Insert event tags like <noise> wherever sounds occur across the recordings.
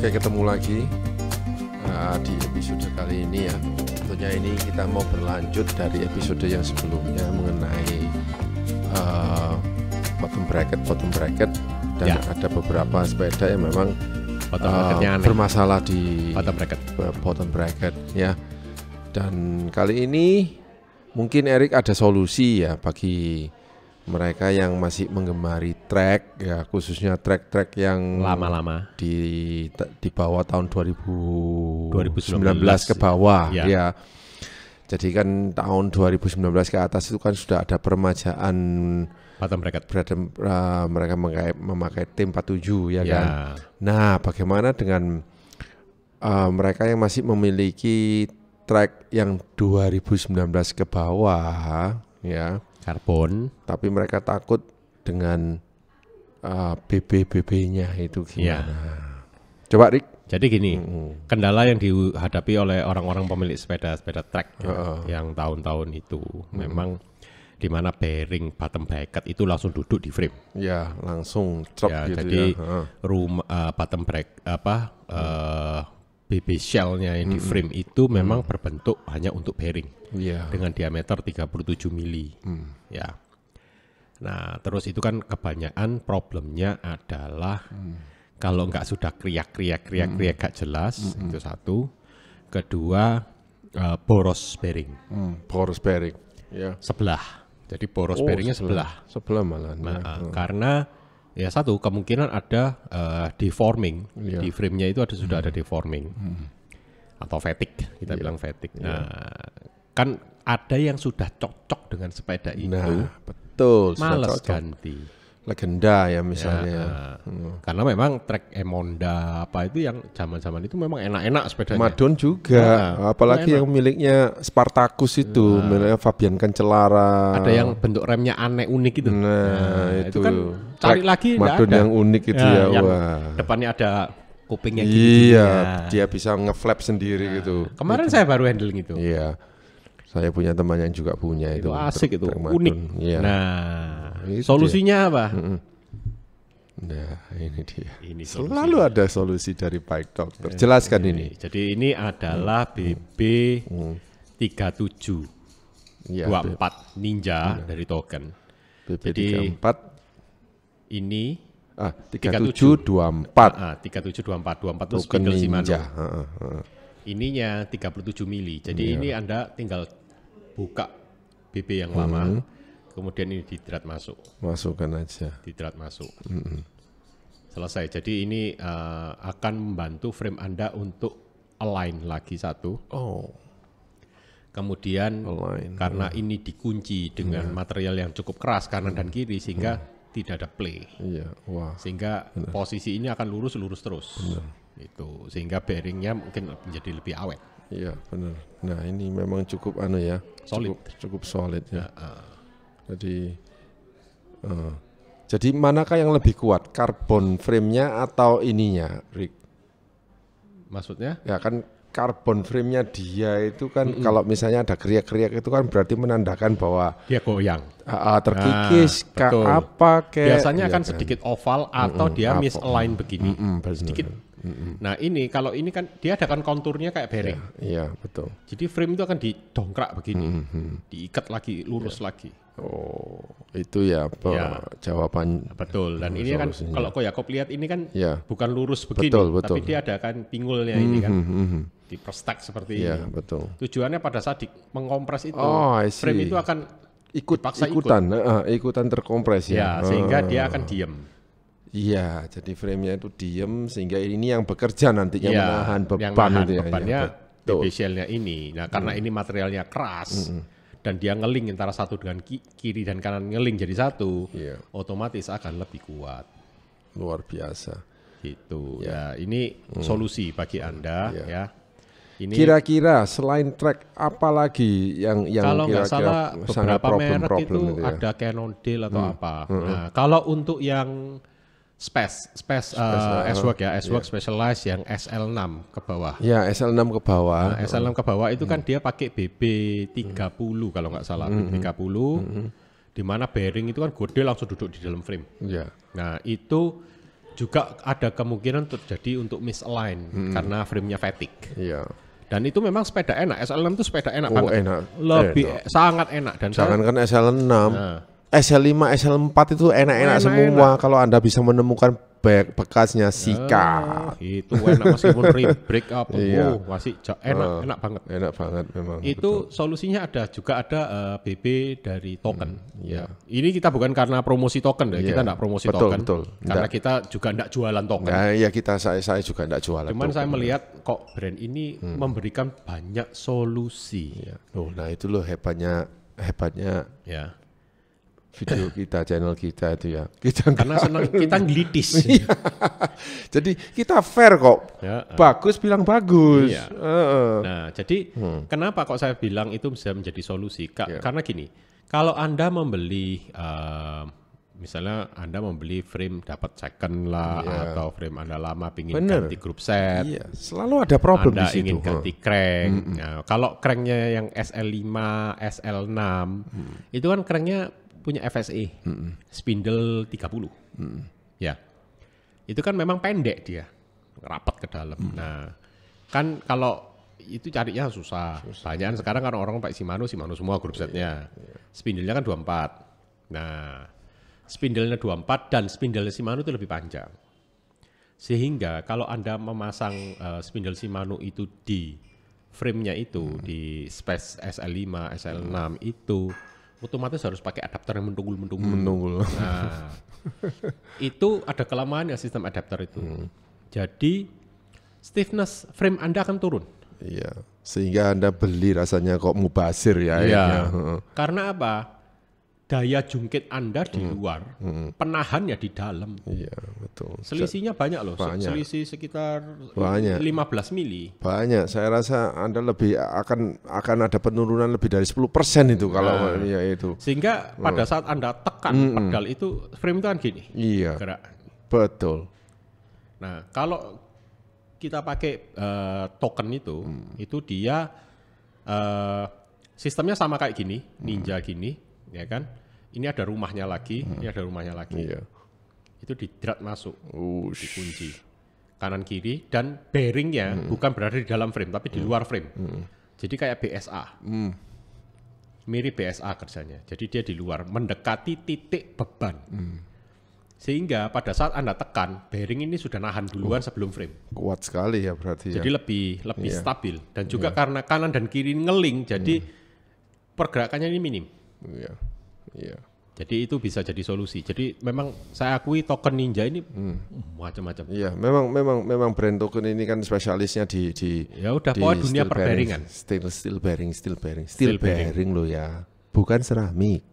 Oke ketemu lagi uh, di episode kali ini ya Tentunya ini kita mau berlanjut dari episode yang sebelumnya mengenai uh, bottom bracket, bottom bracket Dan ya. ada beberapa sepeda yang memang bottom uh, bermasalah di bottom bracket. bottom bracket ya Dan kali ini mungkin Erik ada solusi ya bagi mereka yang masih menggemari track ya khususnya track-track yang lama-lama di di bawah tahun 2000, 2019 ke bawah ya. ya. Jadi kan tahun 2019 ke atas itu kan sudah ada permajaan Patem eh, mereka uh, mereka memakai, memakai tim 47 ya, ya kan. Nah, bagaimana dengan uh, mereka yang masih memiliki track yang 2019 ke bawah ya karbon tapi mereka takut dengan uh, BB-BB-nya itu iya. gimana ya. coba Rick jadi gini hmm. kendala yang dihadapi oleh orang-orang pemilik sepeda sepeda trek uh ya, uh. yang tahun-tahun itu hmm. memang di mana bearing bottom bracket itu langsung duduk di frame. Ya, langsung drop ya, gitu jadi ya. Jadi uh. rumah uh, bottom bracket apa uh, BB shellnya yang di frame itu memang mm-hmm. berbentuk hanya untuk bearing yeah. dengan diameter 37 mili mm. ya nah terus itu kan kebanyakan problemnya adalah mm. kalau nggak sudah kriak kriak kriak kriak gak jelas mm-hmm. itu satu kedua uh, boros bearing mm. boros bearing yeah. sebelah jadi boros oh, bearingnya sebelah sebelah, sebelah malah nah, mm. karena Ya satu kemungkinan ada uh, deforming yeah. di framenya itu ada sudah mm. ada deforming mm. atau fatigue kita yeah. bilang fatigue. Yeah. Nah kan ada yang sudah cocok dengan sepeda itu. Nah, betul. Males ganti legenda ya misalnya. Ya, ya eh. hmm. Karena memang trek Emonda apa itu yang zaman-zaman itu memang enak-enak sepedanya. Madon juga, ya, apalagi enak. yang miliknya Spartacus itu, ya. miliknya Fabian Kencelara. Ada yang bentuk remnya aneh unik itu. Nah, nah itu. itu kan cari lagi Madon yang unik itu ya, ya. Yang wah. Depannya ada kupingnya gini. Iya, dia bisa ngeflap sendiri nah, gitu. Kemarin gitu. saya baru handling itu. Iya. Saya punya teman yang juga punya itu. Itu asik itu, Termadun. unik. Ya. Nah, itu solusinya dia. apa? mm Nah, ini dia. Ini solusinya. Selalu ada solusi dari baik dokter. Eh, Jelaskan eh, ini. ini. Jadi ini adalah hmm. BB hmm. 37 ya, 24 B. Iya, Ninja nah. dari token. BB Jadi 34 ini ah 3724. Heeh, ah, 3724. 24 itu spindle Ninja. Uh, uh, uh. Ininya 37 mili. Jadi ya. ini Anda tinggal buka BB yang lama, hmm. kemudian ini didrat masuk. Masukkan aja. didrat masuk. Hmm. Selesai. Jadi ini uh, akan membantu frame Anda untuk align lagi satu. Oh. Kemudian align. karena hmm. ini dikunci dengan hmm. material yang cukup keras kanan hmm. dan kiri sehingga hmm. tidak ada play. Iya. Wah. Sehingga Benar. posisi ini akan lurus lurus terus. Benar. Itu sehingga bearingnya mungkin menjadi lebih awet. Iya benar. Nah ini memang cukup anu ya, solid. cukup cukup solid ya. Uh. Jadi uh, jadi manakah yang lebih kuat, karbon frame-nya atau ininya, Rick? Maksudnya? Ya kan karbon frame-nya dia itu kan mm -mm. kalau misalnya ada kriak-kriak itu kan berarti menandakan bahwa dia goyang. Uh, terkikis nah, apa ke Biasanya ya kan. sedikit oval atau mm -mm, dia misalign begini. Mm -mm, sedikit Nah ini kalau ini kan dia ada kan konturnya kayak bearing. Iya yeah, yeah, betul. Jadi frame itu akan didongkrak begini, mm-hmm. diikat lagi, lurus yeah. lagi. Oh itu ya, apa ya. jawaban. Betul. Dan ini kan kalau kau Yakob lihat ini kan yeah. bukan lurus begini, betul, betul. tapi dia ada kan pinggulnya mm-hmm. ini kan. Mm-hmm, mm-hmm. prostak seperti yeah, ini. betul. Tujuannya pada saat di mengompres itu, oh, frame itu akan ikut paksa ikutan, ikut. Uh, ikutan terkompres ya. uh. sehingga dia oh. akan diem. Iya, jadi framenya itu diem sehingga ini yang bekerja nantinya iya, ya, menahan beban yang menahan itu bebannya ya. Betul. ini. Nah, karena ini materialnya keras hmm. dan dia ngeling antara satu dengan kiri dan kanan ngeling jadi satu, yeah. otomatis akan lebih kuat. Luar biasa. Gitu. Ya, ya ini hmm. solusi bagi Anda ya. ya. Ini kira-kira selain track apa lagi yang yang kalau nggak salah beberapa problem, merek itu, itu ya? ada Canon Deal atau hmm. apa. Hmm. Nah, kalau untuk yang Space, space, uh, uh, S-Work ya, S-Work yeah. Specialized yang SL6 ke bawah. Ya, SL6 ke bawah. Nah, SL6 ke bawah itu kan hmm. kan dia pakai BB30 hmm. kalau nggak salah, hmm. hmm. BB30. Hmm, hmm. Di mana bearing itu kan gede langsung duduk di dalam frame. Yeah. Nah, itu juga ada kemungkinan terjadi untuk misalign hmm. hmm. karena framenya fatigue. Yeah dan itu memang sepeda enak SL6 itu sepeda enak oh, banget enak lebih enak. sangat enak dan jangan kan SL6 nah, SL5, SL4 itu enak-enak semua kalau Anda bisa menemukan bek bekasnya Sika, Oh, itu enak meskipun break up, <laughs> iya. oh, masih enak oh, enak banget. Enak banget memang. Itu betul. solusinya ada juga ada uh, eh, BB dari token. Hmm, iya. ya. Yeah. Ini kita bukan karena promosi token ya, yeah. kita enggak iya. promosi betul, token. Betul. Karena enggak. kita juga enggak jualan token. Nah, ya kita saya saya juga enggak jualan. Cuman token. saya melihat kok brand ini hmm. memberikan banyak solusi. Yeah. Oh, nah itu loh hebatnya hebatnya ya video kita, channel kita itu ya. <laughs> Kita karena senang kita ngelitis. <laughs> Iya. jadi kita fair kok. Ya, uh. Bagus bilang bagus. Iya. Uh, uh. Nah, jadi hmm. kenapa kok saya bilang itu bisa menjadi solusi? Ka yeah. Karena gini, kalau Anda membeli uh, misalnya Anda membeli frame dapat second lah yeah. atau frame Anda lama pingin Bener. ganti grup set. Iya, selalu ada problem Anda di situ. Anda ingin ganti crank. Mm Nah, kalau cranknya yang SL5, SL6 mm. itu kan cranknya punya FSE mm spindle 30 mm ya itu kan memang pendek dia rapat ke dalam mm. nah kan kalau itu carinya susah. susah. Banyakan sekarang kan orang pakai Shimano, Shimano semua grup iya, setnya. Iya. Spindlenya kan 24. Nah, spindlenya 24 dan spindle Shimano itu lebih panjang. Sehingga kalau Anda memasang uh, spindle Shimano itu di frame nya itu, hmm. di space SL5, SL6 hmm. itu otomatis harus pakai adaptor yang mendungul mendungul. Mendungul. Nah, itu ada kelemahan ya sistem adaptor itu. Hmm. Jadi stiffness frame Anda akan turun. Iya. Sehingga Anda beli rasanya kok mubasir ya. Iya. Ya. Karena apa? daya jungkit Anda di hmm. luar, hmm. penahannya di dalam. Iya, betul. Selisihnya banyak loh, banyak. selisih sekitar banyak. 15 mili. Banyak. Saya rasa Anda lebih akan akan ada penurunan lebih dari 10% itu nah. kalau ya itu. Sehingga pada hmm. saat Anda tekan hmm. pedal itu frame itu kan gini. Iya. Gerak. Betul. Nah, kalau kita pakai uh, token itu, hmm. itu dia uh, sistemnya sama kayak gini, hmm. ninja hmm. gini ya kan? Ini ada rumahnya lagi, hmm. ini ada rumahnya lagi. Iya. Itu didrat masuk, Ush. dikunci kanan kiri dan bearingnya hmm. bukan berada di dalam frame tapi di hmm. luar frame. Hmm. Jadi kayak BSA. Hmm. Mirip BSA kerjanya. Jadi dia di luar mendekati titik beban. Hmm. Sehingga pada saat Anda tekan, bearing ini sudah nahan duluan oh. sebelum frame. Kuat sekali ya berarti. Ya. Jadi ya. lebih lebih yeah. stabil dan juga yeah. karena kanan dan kiri ngeling jadi hmm. pergerakannya ini minim. Iya. Iya. Jadi itu bisa jadi solusi. Jadi memang saya akui token Ninja ini hmm. macam-macam. Iya, memang memang memang brand token ini kan spesialisnya di di Ya udah di dunia perbaringan. Steel steel bearing, steel bearing, steel, steel bearing. bearing lo ya. Bukan seramik.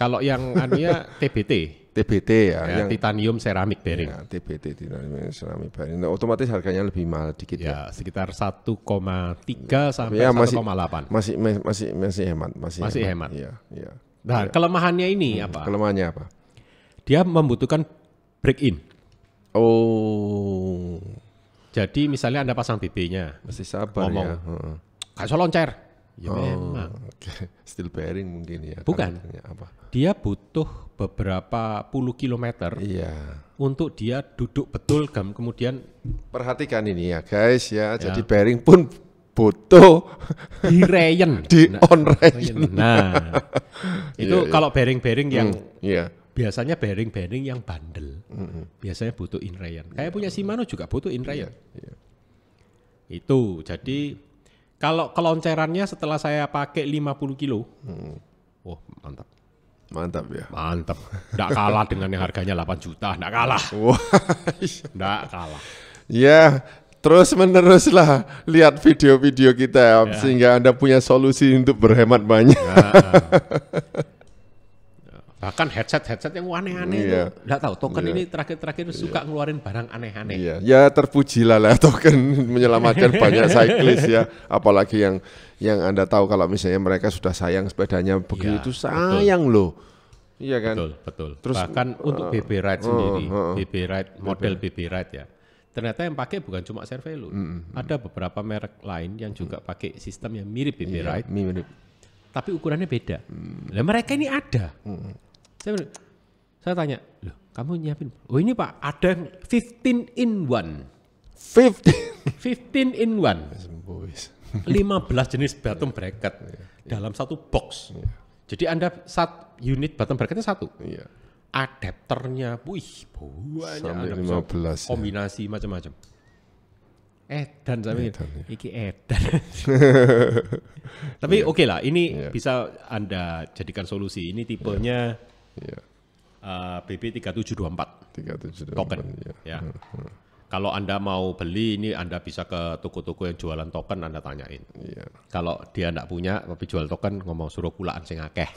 Kalau yang anunya TBT <laughs> TBT ya, ya yang, titanium ceramic bearing. Ya, TBT titanium ceramik bearing. Nah, otomatis harganya lebih mahal dikit ya. ya. sekitar 1,3 ya, sampai ya, 1,8. Masih masih masih hemat, masih, masih hemat. hemat. Ya, ya. Nah, ya. kelemahannya ini hmm, apa? Kelemahannya apa? Dia membutuhkan break in. Oh. Jadi misalnya Anda pasang BB-nya. Mesti sabar ngomong, ya. Heeh. Hmm. loncer Ya oh, memang. Okay. <laughs> Still bearing mungkin ya. Bukan. Apa? Dia butuh beberapa puluh kilometer. Iya. Untuk dia duduk betul gam kemudian perhatikan ini ya guys ya. ya. Jadi bearing pun butuh <laughs> rayon. <laughs> di nah, on rayon. Oh, iya. Nah. itu yeah, iya. kalau bearing-bearing yang hmm, yeah biasanya bearing-bearing yang bandel. Mm -hmm. Biasanya butuh in rayon. Kayak yeah. punya Shimano juga butuh in rayon. Yeah. Yeah. Itu jadi kalau keloncerannya setelah saya pakai 50 kilo, hmm. oh mantap. Mantap ya. Mantap. Enggak kalah dengan yang harganya 8 juta, enggak kalah. Enggak kalah. Ya, terus meneruslah lihat video-video kita ya. sehingga Anda punya solusi untuk berhemat banyak. Ya. ya bahkan headset-headset yang aneh-aneh iya. itu nggak tahu token iya. ini terakhir-terakhir suka iya. ngeluarin barang aneh-aneh iya. ya terpujilah lah <laughs> token menyelamatkan banyak <laughs> cyclist ya apalagi yang yang anda tahu kalau misalnya mereka sudah sayang sepedanya begitu iya, sayang betul. loh iya kan betul betul Terus, bahkan uh, untuk BB Ride eh, sendiri uh, eh, uh, BB Ride model BB. BB Ride ya ternyata yang pakai bukan cuma Cervelo mm, mm, ada beberapa merek lain yang juga mm. pakai sistem yang mirip BB iya, Ride mirip tapi ukurannya beda. Hmm. Nah, mereka ini ada. Hmm saya saya tanya, loh kamu nyiapin? Oh ini pak ada 15 in one. 15? 15 <laughs> in one. 15 jenis bottom bracket yeah. Iya. dalam satu box. Yeah. Jadi anda sat unit bottom bracketnya satu. Yeah. Adapternya, wih banyak. Sampai 15. Ya. Kombinasi ya. macam-macam. Edan saya pikir, ya. iki edan. <laughs> Tapi yeah. oke okay lah, ini yeah. bisa anda jadikan solusi. Ini tipenya. Yeah Yeah. Uh, BB 3724. 3724. Token. Yeah. Ya. Hmm, hmm. Kalau Anda mau beli ini Anda bisa ke toko-toko yang jualan token Anda tanyain. Iya. Kalau dia enggak punya tapi jual token ngomong suruh kulaan sing akeh.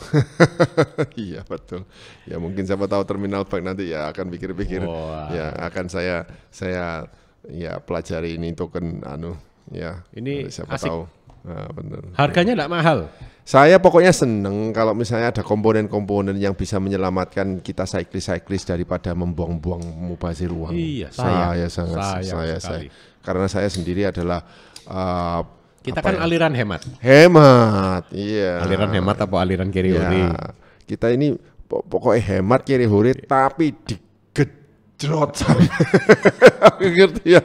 <laughs> iya betul. Ya mungkin siapa tahu terminal bank nanti ya akan pikir-pikir. Wow. Ya akan saya saya ya pelajari ini token anu ya. Ini siapa asik. tahu Ah, benar. Harganya tidak mahal. Saya pokoknya seneng kalau misalnya ada komponen-komponen yang bisa menyelamatkan kita cyclist-cyclist daripada membuang-buang mubazir uang. Iya, saya, saya sangat saya, saya, saya karena saya sendiri adalah uh, kita kan ya? aliran hemat. Hemat, iya. Aliran hemat apa aliran kiri huri? Ya, kita ini pokoknya hemat kiri huri iya. tapi di jerot, <laughs> ngerti ya.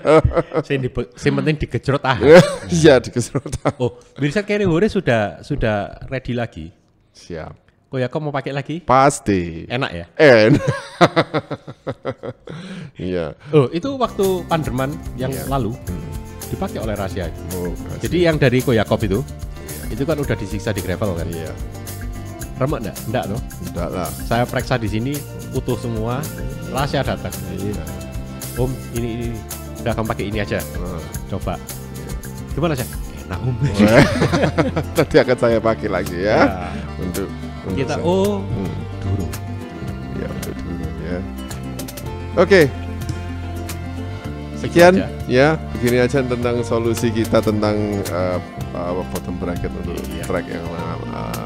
Sing di sing penting digejrot ah. Ya, iya, digejrot. Ah. Oh, Mirsa Kerry Hore sudah sudah ready lagi. Siap. ya kok mau pakai lagi? Pasti. Enak ya? Enak. <laughs> Iya. Oh, itu waktu Panderman yang yeah. lalu dipakai oleh Rahasia. Oh, Jadi yang dari Koyakop itu, yeah. itu kan udah disiksa di gravel kan? Iya. Yeah. Remek enggak? Enggak loh. Enggak lah. Saya periksa di sini utuh semua. Rahasia datang. Iya. Om, ini ini, udah kamu pakai ini aja. Hmm. Coba. Gimana sih? Enak om. <laughs> Tadi akan saya pakai lagi ya. ya. Untuk, kita saya. oh hmm. dulu. Ya untuk dulu ya. Oke. Okay. Sekian ya, begini aja tentang solusi kita tentang uh, uh, bottom bracket untuk iya. track yang uh,